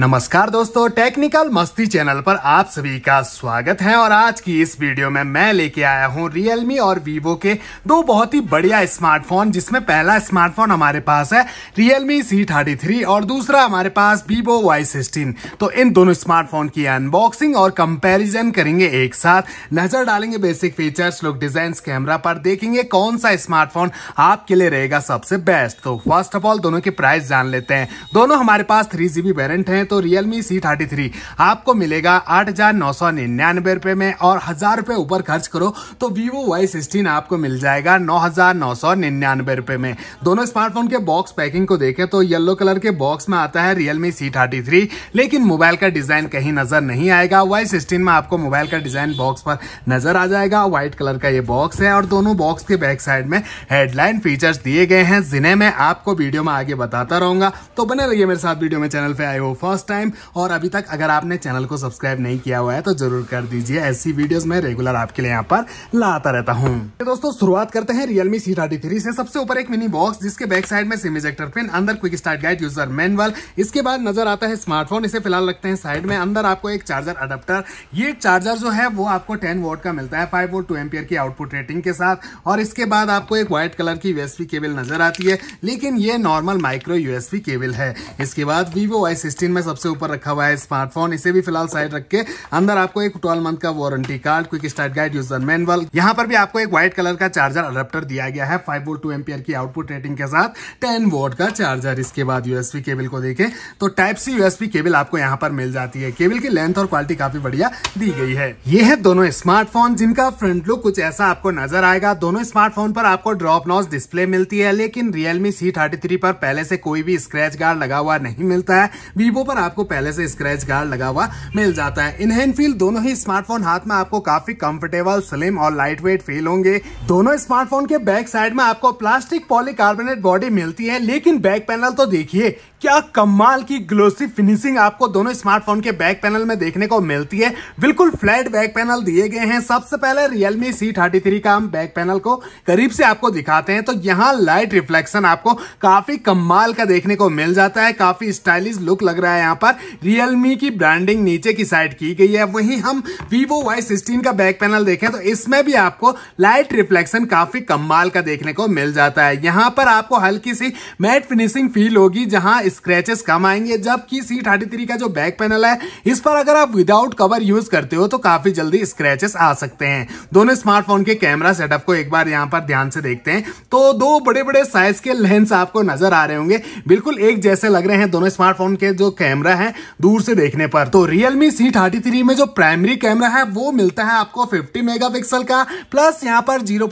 नमस्कार दोस्तों टेक्निकल मस्ती चैनल पर आप सभी का स्वागत है और आज की इस वीडियो में मैं लेके आया हूँ Realme और Vivo के दो बहुत ही बढ़िया स्मार्टफोन जिसमें पहला स्मार्टफोन हमारे पास है Realme C33 और दूसरा हमारे पास Vivo Y16 तो इन दोनों स्मार्टफोन की अनबॉक्सिंग और कंपैरिजन करेंगे एक साथ नजर डालेंगे basic features look design camera पर देखेंगे कौन सा स्मार्टफोन आपके लिए रहेगा सबसे बेस्ट तो फर्स्ट ऑफ ऑल दोनों के प्राइस जान लेते हैं दोनों हमारे पास थ्री जी है हैं तो रियलमी सी थर्टी थ्री आपको मिलेगा आठ हजार नौ सौ निन्यानवे रुपए में और हजार रुपए ऊपर खर्च करो तो वीवो वाई सिक्सटीन आपको मिल जाएगा नौ हजार नौ सौ निन्यानवे रुपए में दोनों स्मार्टफोन के बॉक्स पैकिंग को देखें तो येलो कलर के बॉक्स में आता है रियलमी सी थर्टी थ्री लेकिन मोबाइल का डिजाइन कहीं नजर नहीं आएगा वाई सिक्सटीन में आपको मोबाइल का डिजाइन बॉक्स पर नजर आ जाएगा व्हाइट कलर का ये बॉक्स है और दोनों बॉक्स के बैक साइड में हेडलाइन फीचर्स दिए गए हैं जिन्हें मैं आपको वीडियो में आगे बताता रहूंगा तो बने रहिए मेरे साथ वीडियो में चैनल पे आई हो फर्स्ट फर्स्ट टाइम और अभी तक अगर आपने चैनल को सब्सक्राइब नहीं किया हुआ है तो जरूर कर दीजिए ऐसी वीडियोस मैं रेगुलर आपके लिए यहाँ पर लाता रहता हूँ तो दोस्तों शुरुआत करते हैं रियलमी सी थर्टी थ्री से सबसे ऊपर एक मिनी बॉक्स जिसके बैक साइड में सिम इजेक्टर पिन अंदर quick start guide user manual इसके बाद नजर आता है स्मार्टफोन इसे फिलहाल रखते हैं साइड में अंदर आपको एक चार्जर अडप्टर ये चार्जर जो है वो आपको टेन वोट का मिलता है फाइव वोट टू एम्पियर की आउटपुट रेटिंग के साथ और इसके बाद आपको एक व्हाइट कलर की यूएसपी केबल नजर आती है लेकिन ये नॉर्मल माइक्रो यूएसपी केबल है इसके बाद वीवो वाई सिक्सटीन में सबसे ऊपर रखा हुआ है स्मार्टफोन इसे भी फिलहाल साइड रख के अंदर आपको एक ट्वेल्व मंथ का warranty card quick start guide user manual यहाँ पर भी आपको एक व्हाइट कलर का चार्जर अडप्टर दिया गया है फाइव वोल्ट टू एम्पियर की आउटपुट रेटिंग के साथ टेन वोट का चार्जर इसके बाद यूएसपी केबल को देखे तो टाइप सी यूएसपी केबल आपको यहाँ पर मिल जाती है केबल की लेंथ और क्वालिटी काफी बढ़िया दी गई है ये है दोनों स्मार्टफोन जिनका फ्रंट लुक कुछ ऐसा आपको नजर आएगा दोनों स्मार्टफोन पर आपको ड्रॉप नॉस डिस्प्ले मिलती है लेकिन रियलमी सी थर्टी पर पहले से कोई भी स्क्रैच गार्ड लगा हुआ नहीं मिलता है वीवो पर और आपको पहले से स्क्रैच गार्ड लगा हुआ मिल जाता है इन हैंडफील दोनों ही स्मार्टफोन हाथ में आपको काफी कंफर्टेबल स्लिम और लाइट वेट फील होंगे दोनों स्मार्टफोन के बैक साइड में आपको प्लास्टिक पॉलीकार्बोनेट बॉडी मिलती है लेकिन बैक पैनल तो देखिए क्या कमाल की ग्लोसी फिनिशिंग आपको दोनों स्मार्टफोन के बैक पैनल में देखने को मिलती है बिल्कुल फ्लैट बैक पैनल दिए गए हैं सबसे पहले रियलमी सी थर्टी थ्री का हम बैक पैनल को करीब से आपको दिखाते हैं तो यहाँ लाइट रिफ्लेक्शन आपको काफी कमाल का देखने को मिल जाता है काफी स्टाइलिश लुक लग रहा है यहाँ पर रियलमी की ब्रांडिंग नीचे की साइड की गई है वहीं हम वीवो वाई सिक्सटीन का बैक पैनल देखें तो इसमें भी आपको लाइट रिफ्लेक्शन काफी कमाल का देखने को मिल जाता है यहाँ पर आपको हल्की सी मैट फिनिशिंग फील होगी जहां स्क्रेचेस कम आएंगे जबकि सी थर्टी थ्री का जो बैक पैनल है इस पर अगर आप विदाउट कवर यूज करते हो तो काफी जल्दी स्क्रेचेस आ सकते हैं दोनों स्मार्टफोन के कैमरा सेटअप को एक बार यहाँ पर ध्यान से देखते हैं तो दो बड़े बड़े साइज के लेंस आपको नजर आ रहे होंगे बिल्कुल एक जैसे लग रहे हैं दोनों स्मार्टफोन के जो कैमरा है दूर से देखने पर तो रियलमी सी थर्टी में जो प्राइमरी कैमरा है वो मिलता है आपको फिफ्टी मेगा का प्लस यहाँ पर जीरो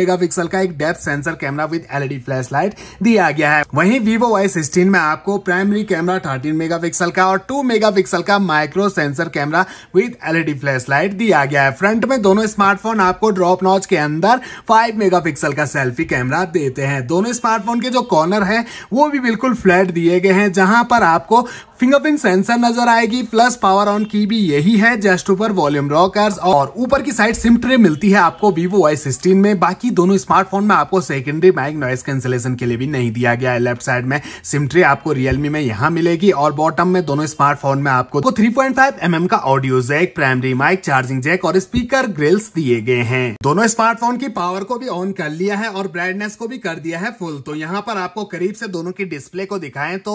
मेगापिक्सल का एक depth sensor camera with LED flash light दिया गया है वहीं वीवो वाई सिक्सटीन में आपको प्राइमरी कैमरा 13 मेगापिक्सल का और 2 मेगापिक्सल का micro sensor camera with LED flash light दिया गया है फ्रंट में दोनों स्मार्टफोन आपको ड्रॉप नॉच के अंदर 5 मेगापिक्सल का सेल्फी कैमरा देते हैं दोनों स्मार्टफोन के जो कॉर्नर है वो भी बिल्कुल फ्लैट दिए गए हैं जहां पर आपको फिंगरप्रिंट सेंसर नजर आएगी प्लस पावर ऑन की भी यही है जस्ट ऊपर वॉल्यूम रॉकर्स और ऊपर की साइड सिम ट्रे मिलती है आपको वीवो वाई सिक्सटीन में बाकी दोनों स्मार्टफोन में आपको सेकेंडरी माइक नॉइस कैंसिलेशन के लिए भी नहीं दिया गया है लेफ्ट साइड में सिम ट्रे आप आपको रियलमी में यहाँ मिलेगी और बॉटम में दोनों स्मार्टफोन में आपको थ्री पॉइंट mm का audio jack primary mic charging jack और स्पीकर ग्रिल्स दिए गए हैं दोनों स्मार्टफोन की पावर को भी ऑन कर लिया है और ब्राइटनेस को भी कर दिया है फुल तो यहाँ पर आपको करीब से दोनों की डिस्प्ले को दिखाए तो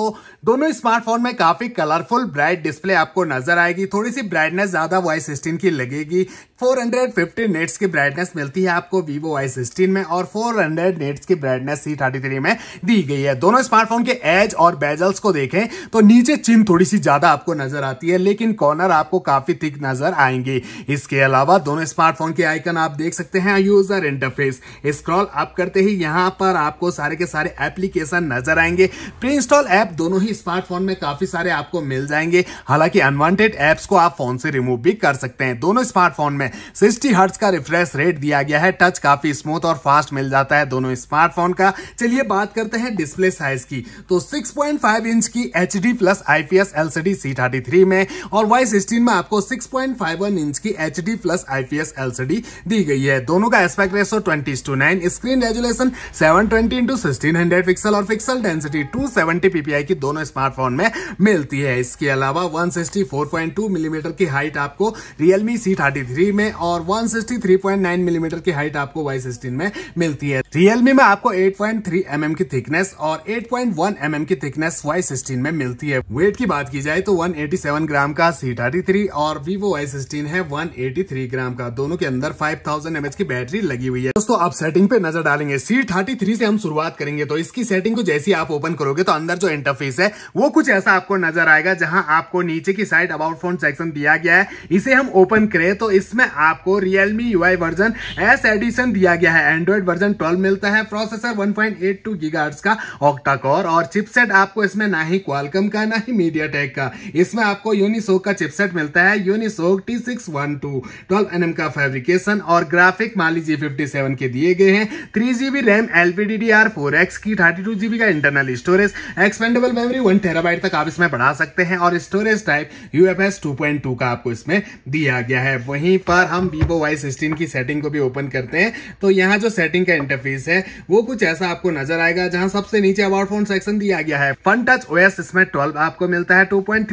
दोनों स्मार्टफोन में काफी कलरफुल ब्राइट डिस्प्ले आपको नजर आएगी थोड़ी सी ब्राइटनेस ज्यादा वाई सिक्सटीन की लगेगी 450 नेट्स की ब्राइटनेस मिलती है आपको वीवो वाई सिक्सटीन में और 400 नेट्स की ब्राइटनेस सी थर्टी थ्री में दी गई है दोनों स्मार्टफोन के एज और और बेजल्स को देखें तो नीचे चिन थोड़ी सी ज्यादा आपको नजर आती है लेकिन कॉर्नर आपको काफी थिक नजर आएंगे इसके अलावा दोनों स्मार्टफोन के आइकन आप देख सकते हैं यूजर इंटरफेस स्क्रॉल अप करते ही यहाँ पर आपको सारे के सारे एप्लीकेशन नजर आएंगे प्री इंस्टॉल ऐप दोनों ही स्मार्टफोन में काफी सारे आपको मिल जाएंगे हालांकि अनवांटेड एप्स को आप फोन से रिमूव भी कर सकते हैं दोनों स्मार्टफोन में सिक्सटी हर्ट्स का रिफ्रेश रेट दिया गया है टच काफी स्मूथ और फास्ट मिल जाता है दोनों स्मार्टफोन का चलिए बात करते हैं डिस्प्ले साइज की तो सिक्स 6.5 इंच की H D plus I P S L C C thirty three में और वाई सिक्सटीन में आपको 6.51 इंच की H D plus I P S L C D दी गई है दोनों का aspect ratio twenty to nine screen resolution seven twenty into sixteen pixel और पिक्सल डेंसिटी सेवेंटी पीपीआई की दोनों स्मार्टफोन में मिलती है इसके अलावा one sixty four point two millimetre की हाइट आपको रियलमी सी थर्टी थ्री में और वन नाइन मिलीमीटर की हाइट आपको वाई सिक्सटीन में मिलती है रियलमी में आपको eight point three M M की थिकनेस और eight point one M M की थिकनेस थिकनेस वाई सिक्सटीन में मिलती है वेट की बात की जाए तो 187 ग्राम का सी थर्टी और वीवो वाई सिक्सटीन है 183 ग्राम का दोनों के अंदर 5000 थाउजेंड की बैटरी लगी हुई है दोस्तों आप सेटिंग पे नजर डालेंगे सी थर्टी से हम शुरुआत करेंगे तो इसकी सेटिंग को जैसी आप ओपन करोगे तो अंदर जो इंटरफेस है वो कुछ ऐसा आपको नजर आएगा जहां आपको नीचे की साइड अबाउट फोन सेक्शन दिया गया है इसे हम ओपन करें तो इसमें आपको Realme U version S edition दिया गया है एंड्रॉइड वर्जन ट्वेल्व मिलता है processor one point eight two का ऑक्टा और चिपसेट आप आपको इसमें ना ही क्वालकम का ना ही मीडिया टेक का इसमें आपको यूनिसोक का चिपसेट मिलता है Unisoc T six one two twelve N का फेब्रिकेशन और ग्राफिक मान लीजिए फिफ्टी सेवन के दिए गए हैं three GB RAM LPD R four X की थर्टी टू जीबी का internal storage expandable memory one terabyte तक आप इसमें बढ़ा सकते हैं और स्टोरेज टाइप यूएफएस टू का आपको इसमें दिया गया है वहीं पर हम वीवो वाई सिक्सटीन की सेटिंग को भी ओपन करते हैं तो यहाँ जो सेटिंग का इंटरफेस है वो कुछ ऐसा आपको नजर आएगा जहां सबसे नीचे अबाउट फोन सेक्शन दिया गया है फन टच ओएस इसमें 12 आपको मिलता है 2.3 पॉइंट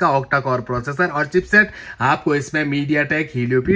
का ऑक्टा कोर प्रोसेसर और चिपसेट आपको इसमें मीडिया टेक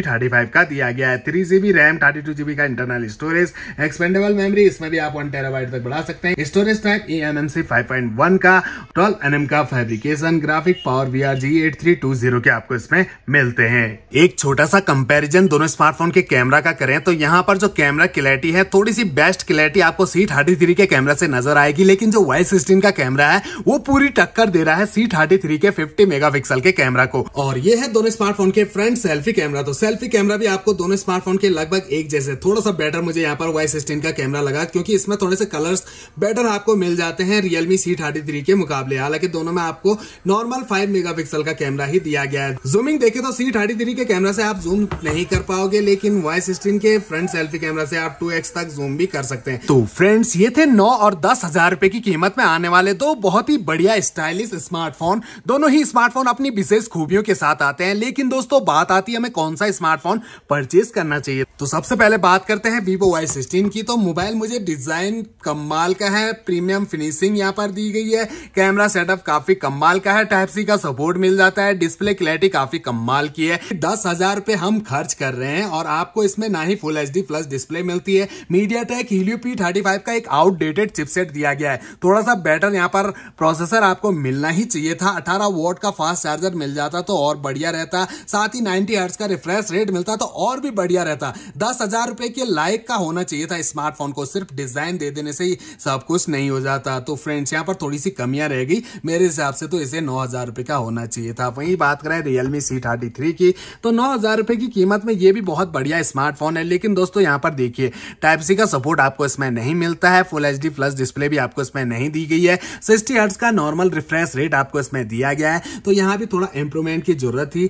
थर्टी फाइव का दिया गया है three GB RAM thirty two GB का इंटरनल स्टोरेज एक्सपेंडेबल मेमोरी इसमें भी आप वन टेराबाइट तक बढ़ा सकते हैं storage type E M M C five point one का ट्वेल्व एन एम का fabrication graphic power V R G eight three two zero के आपको इसमें मिलते हैं एक छोटा सा कंपेरिजन दोनों स्मार्टफोन के कैमरा का करें तो यहाँ पर जो कैमरा क्लैरिटी है थोड़ी सी बेस्ट क्लैरिटी आपको सी थर्टी थ्री के कैमरा से नजर आएगी लेकिन जो वाई सिक्सटीन का कैमरा है वो पूरी टक्कर दे रहा है सी थर्टी थ्री के फिफ्टी मेगा के कैमरा को और ये है दोनों स्मार्टफोन के फ्रंट सेल्फी कैमरा तो सेल्फी कैमरा भी आपको दोनों स्मार्टफोन के लगभग एक जैसे थोड़ा सा बेटर मुझे यहाँ पर वाई सिक्सटीन का कैमरा लगा क्योंकि इसमें थोड़े से कलर्स बेटर आपको मिल जाते हैं रियलमी सी थर्टी थ्री के मुकाबले हालांकि दोनों में आपको नॉर्मल फाइव मेगा पिक्सल का कैमरा ही दिया गया है जूमिंग देखे तो सी थर्टी थ्री के कैमरा से आप जूम नहीं कर पाओगे लेकिन वाई सिक्सटीन के फ्रंट सेल्फी कैमरा से आप टू तक जूम भी कर सकते हैं तो फ्रेंड्स ये थे नौ और दस हजार रूपए की कीमत में आने वाले वाले दो बहुत ही बढ़िया स्टाइलिश स्मार्टफोन दोनों ही स्मार्टफोन अपनी विशेष खूबियों के साथ आते हैं लेकिन दोस्तों बात आती है हमें कौन सा स्मार्टफोन परचेज करना चाहिए तो सबसे पहले बात करते हैं Vivo वाई सिक्सटीन की तो मोबाइल मुझे डिज़ाइन कमाल का है प्रीमियम फिनिशिंग यहाँ पर दी गई है कैमरा सेटअप काफ़ी कमाल का है टाइप सी का सपोर्ट मिल जाता है डिस्प्ले क्लैरिटी काफ़ी कमाल की है दस हज़ार रूपए हम खर्च कर रहे हैं और आपको इसमें ना ही फुल एच प्लस डिस्प्ले मिलती है मीडिया टेक ही पी थर्टी फाइव का एक आउटडेटेड चिपसेट दिया गया है थोड़ा सा बेटर यहाँ पर प्रोसेसर आपको मिलना ही चाहिए था अठारह वोट का फास्ट चार्जर मिल जाता तो और बढ़िया रहता साथ ही नाइनटी हर्ट्स का रिफ्रेश रेट मिलता तो और भी बढ़िया रहता दस हजार रुपए के लायक का होना चाहिए था स्मार्टफोन को सिर्फ डिजाइन दे देने से ही सब कुछ नहीं हो जाता तो फ्रेंड्स यहाँ पर थोड़ी सी कमियां रह गई मेरे हिसाब से तो इसे नौ हजार रुपए का होना चाहिए था वहीं बात करें रियलमी सी थर्टी थ्री की तो नौ हजार रुपए की कीमत में ये भी बहुत बढ़िया स्मार्टफोन है लेकिन दोस्तों यहाँ पर देखिए टाइप सी का सपोर्ट आपको इसमें नहीं मिलता है फुल एच प्लस डिस्प्ले भी आपको इसमें नहीं दी गई है सिक्सटी हर्ट्स का नॉर्मल रिफ्रेश रेट आपको इसमें दिया गया है तो यहाँ भी थोड़ा इंप्रूवमेंट की जरूरत थी